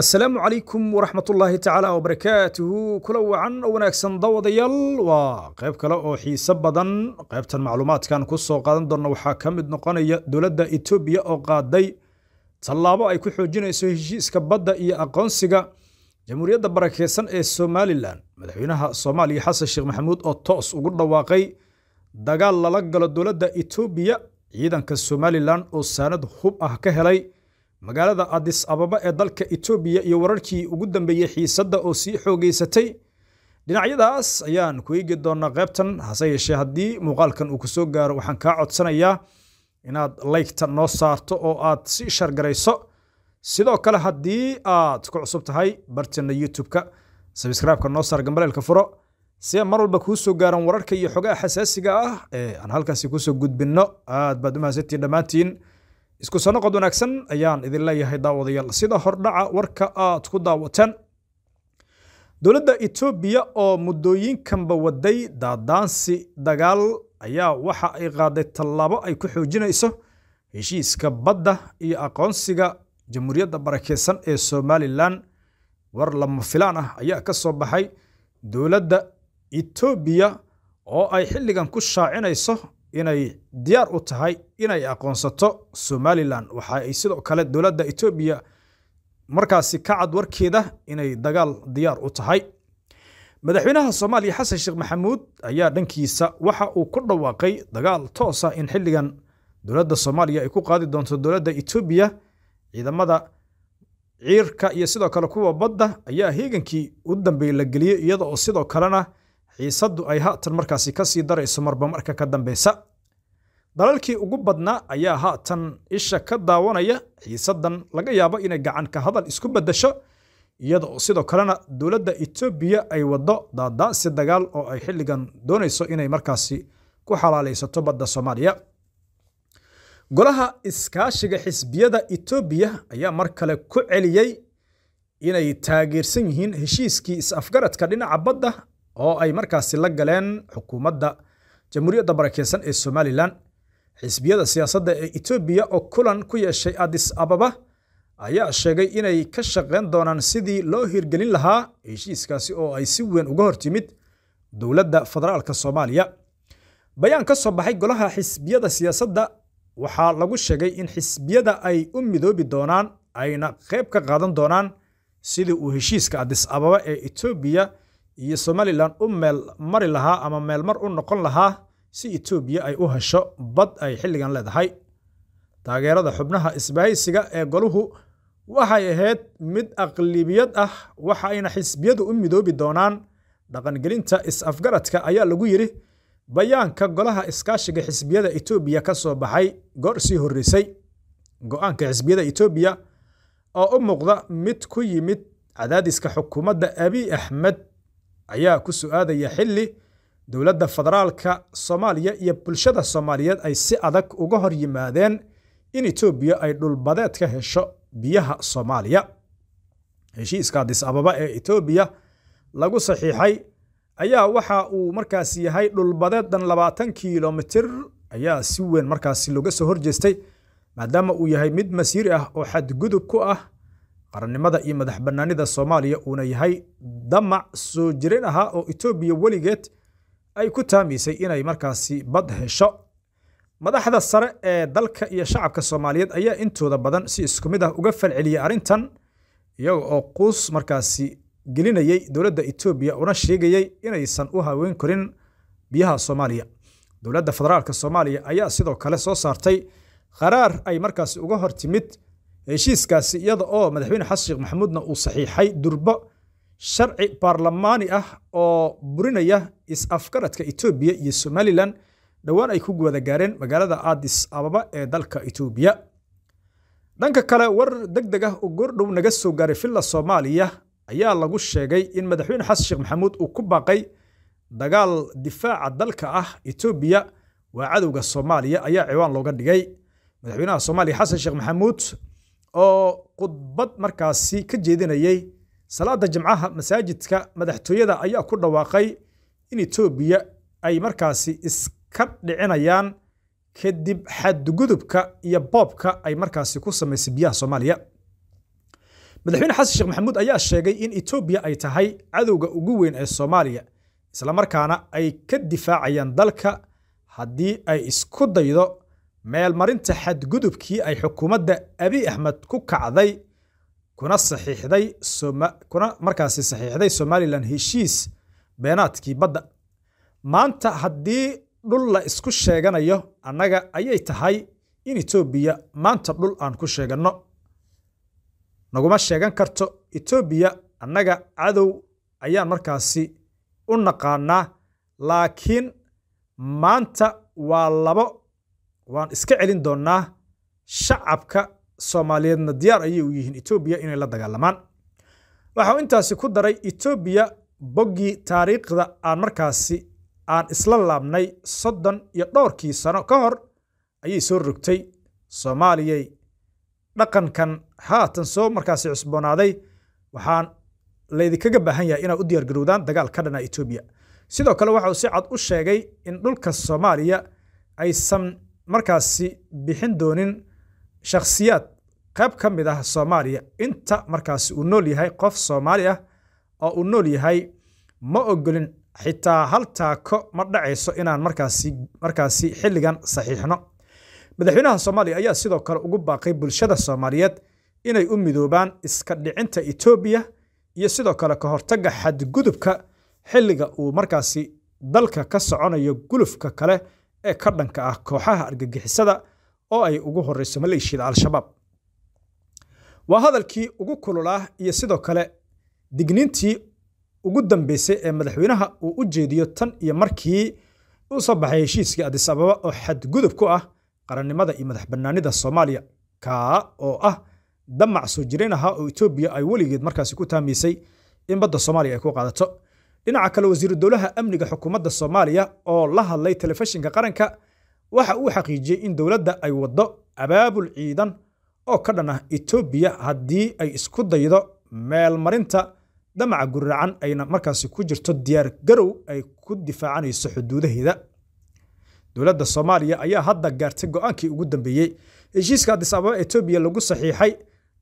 asalaamu calaykum waraxmatullaahi tacaala wabarakaatuhu kula wacan oo wanaagsan dawadayaal waa qayb kale oo xiise badan qaybtan macluumaadkan ku soo qaadan doonna waxaa ka mid noqonaya dowladda etoobiya oo qaaday tallaabo ay ku xoojinayso heshiiska badda iyo aqoonsiga jamhuuriyadda barakeysan ee somalilan madaxweynaha soomaaliya xasan sheekh maxamuud oo toos ugu dhawaaqay dagaal lala galo dowladda etoobiya ciidanka somalilan oo saanad hub ah ka helay magaalada adis ababa ee dalka etoobiya iyo wararkii ugu dambeeyey xiisadda oo sii xoogaysatay dhinacyadaas ayaan ku eegi doonaa qaybtan hase yeeshee haddii muuqaalkan uu kusoo gaaro waxaan kaa codsanayaa inaad laygta noo saarto oo aad si shargarayso sidoo kale haddii aad ku cusub tahay bartina youtube-ka sabskraibka noo saar gambaleelka furo si aan mar walba kuu soo gaaran wararka iyo xogaa xasaasiga ah ee aan halkaasi kusoo gudbinno aad baad u mahadsantiin dhammaantiin isku sanoqod wanaagsan ayaan idin leeyahay daawadayaal sida hordhaca warka aad ku daawateen dowladda etoobiya oo muddooyinkanba waday daadaansi dagaal ayaa waxa ay qaaday tallaabo ay ku xoojinayso heshiiska badda iyo aqoonsiga jamhuuriyadda barakeysan ee somalilan war lama filaan ah ayaa ka soo baxay dowladda etoobiya oo ay xilligan ku shaacinayso inay diyaar u tahay inay aqoonsato somalilan waxa ay sidoo kale dowladda etoobiya markaasi ka cad warkeeda inay dagaal diyaar u tahay madaxweynaha soomaaliya xasan sheekh maxamuud ayaa dhankiisa waxa uu ku dhawaaqay dagaal toos ah in xilligan dowladda soomaaliya ay ku qaadi doonto dowladda etoobiya ciidamada ciirka iyo sidoo kale kuwa badda ayaa heegankii u dambeey la geliyey iyada oo sidoo kalena xiisaddu ay haatan markaasi kasii darayso marba marka ka dambeysa dalalkii ugu badnaa ayaa haatan isha ka daawanaya ciisadan laga yaabo inay gacan ka hadal isku bedasho iyada oo sidoo kalena dowladda etoobiya ay waddo daadaansi dagaal oo ay xilligan doonayso inay markaasi ku xalaalaysato badda soomaaliya golaha iskaashiga xisbiyada etoobiya ayaa mar kale ku celiyey inay taageersan yihiin heshiiskii is-afgaradka dhinaca badda oo ay markaasi la galeen xukuumadda jamhuuriyadda barakeysan ee somalilan xisbiyada siyaasadda ee etoobiya oo kulan ku yeeshay adis ababa ayaa sheegay inay ka shaqeyn doonaan sidii loo hirgelin lahaa heshiiskaasi oo ay si weyn uga hortimid timid dowladda federaalk soomaaliya bayaan ka soo baxay golaha xisbiyada siyaasadda waxaa lagu sheegay in xisbiyada ay u midoobi doonaan ayna qayb ka qaadan doonaan sidii uu heshiiska adis ababa ee etoobiya iyo somalilan u meel mari lahaa ama meelmar u noqon lahaa si etoobiya ay u hesho bad ay xilligan leedahay taageerada xubnaha isbahaysiga ee goluhu waxay ahayd mid aqlibiyad ah waxa ayna xisbiyadu u midoobi doonaan dhaqangelinta is-afgaradka ayaa lagu yidhi bayaanka golaha iskaashiga xisbiyada etoobiya ka soo baxay goor sii horreysay go-aanka xisbiyada etoobiya oo u muuqda mid ku yimid cadaadiska xukuumadda abiy axmed ayaa ku su-aadaya xilli dowladda federaalka soomaaliya iyo bulshada soomaaliyeed ay si adag uga hor yimaadeen in itoobiya ay dhulbadeed ka hesho biyaha soomaaliya heshiiska adis ababa ee itoobiya lagu saxiixay ayaa waxa uu markaasi yahay dhulbadeed dhan labaatan kiilomitir ayaa si weyn markaasi looga soo horjeestay maadaama uu yahay mid masiiri ah oo xadgudub ku ah qarannimada iyo madax bannaanida soomaaliya uuna yahay damac soo jirin ahaa oo etoobiya weligeed ay ku taamaysay inay markaasi bad hesho madaxda sare ee dalka iyo shacabka soomaaliyeed ayaa intooda badan si isku mid ah uga falceliyay arrintan iyaga oo quus markaasi gelinayey dowladda etoobiya una sheegayey inaysan u haween karin biyaha soomaaliya dowladda federaalka soomaaliya ayaa sidoo kale soo saartay qaraar ay markaasi uga hortimid heshiiskaasi iyada oo madaxweyne xasan sheekh maxamuudna uu saxiixay durbo sharci baarlamaani ah oo burinaya is-afgaradka etoobiya iyo somalilan dhowaan ay ku wada gaareen magaalada adis ababa ee dalka etoobiya dhanka kale war deg deg ah oo goordhow naga soo gaaray filla soomaaliya ayaa lagu sheegay in madaxweyne xasan sheekh maxamuud uu ku baaqay dagaal difaaca dalka ah etoobiya waa cadowga soomaaliya ayaa ciwaan looga dhigay madaxweynaha soomaaliya xasan sheekh maxamuud oo khudbad markaasi ka jeedinayay salaada jimcaha masaajidka madaxtooyada ayaa ku dhawaaqay in itoobiya ay markaasi iska dhicinayaan kadib xadgudubka iyo boobka ay markaasi ku samaysay biyaha soomaaliya madaxweyne xasan sheekh maxamuud ayaa sheegay in itoobiya ay tahay cadowga ugu weyn ee soomaaliya islamarkaana ay ka difaacayaan dalka haddii ay isku daydo meelmarinta xadgudubkii ay xukuumadda abiy axmed ku kacday kuna saxiixday kuna markaasi saxiixday somalilan heshiis beenaadkii badda maanta haddii dhul la isku sheeganayo annaga ayay tahay in itoobiya maanta dhul aan ku sheeganno naguma sheegan karto itoobiya annaga cadow ayaan markaasi u naqaanaa laakiin maanta waa labo waan iska celin doonaa shacabka soomaaliyeedna diyaar ayay u yihiin etoobiya inay la dagaalamaan waxau intaasi ku daray etoobiya boggii taariikhda aan markaasi aan isla laabnay soddon iyo dhowrkii sano ka hor ayay soo rogtay soomaaliyay dhaqankan haatan soo markaasi cusboonaaday waxaan laydinkaga baahan yahay inaad u diyaargarowdaan dagaal ka dhana etoobiya sidoo kale waxauu si cad u sheegay in dhulka soomaaliya aysan markaasi bixin doonin shakhsiyaad qayb ka mid ah soomaaliya inta markaasi uu nool yahay qof soomaali ah oo uu nool yahay ma ogolin xitaa hal taako ma dhacayso inaan markaasi markaasi xilligan saxiixno madaxweynaha soomaaliya ayaa sidoo kale ugu baaqay bulshada soomaaliyeed inay u midoobaan iska dhicinta etoobiya iyo sidoo kale ka hortagga xadgudubka xilliga uu markaasi dalka ka soconayo gulufka kale ee ka dhanka ah kooxaha argagixisada oo ay ugu horreyso maleeshiyada al-shabaab waa hadalkii ugu kululaah iyo sidoo kale digniintii ugu dambeysay ee madaxweynaha uu u jeediyo tan iyo markii uu soo baxay heshiiskii adis ababa oo xadgudub ku ah qarannimada iyo madax bannaanida soomaaliya kaa oo ah damac soo jireen ahaa oo etoobiya ay weligeed markaasi ku taamaysay in badda soomaaliya ay ku qaadato dhinaca kale wasiiru dowlaha amniga xukuumadda soomaaliya oo la hadlay telefishinka qaranka waxa uu xaqiijiyey in dowladda ay waddo abaabul ciidan oo ka dhan ah etoobiya haddii ay isku daydo meelmarinta damaca gurracan ayna markaasi ku jirto diyaar garow ay ku difaacanayso xuduudaheeda dowladda soomaaliya ayaa hadda gaartay go-aankii ugu dambeeyey heshiiska adis ababa etoobiya lagu saxiixay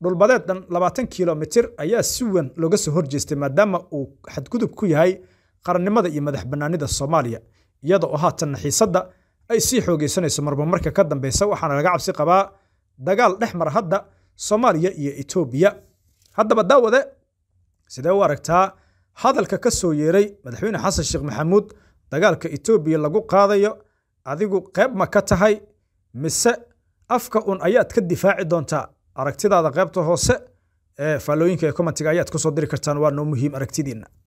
dhulbadeed dhan labaatan kilomitir ayaa si weyn looga soo horjeestay maadaama uu xadgudub ku yahay qarannimada iyo madax bannaanida soomaaliya iyada oo haatan xiisadda ay sii xoogaysanayso marbamarka ka dambaysa waxaana laga cabsi qabaa dagaal dhex mara hadda soomaaliya iyo etoobiya haddaba daawade sidee u aragtaa hadalka ka soo yeeray madaxweyne xasan sheekh maxamuud dagaalka etoobiya lagu qaadayo adigu qeyb ma ka tahay mise afka un ayaad ka difaaci doontaa aragtidaada qaybta hoose ee faallooyinka ee commentiga ayaad ku soo diri kartaan waa noo muhiim aragtidiinna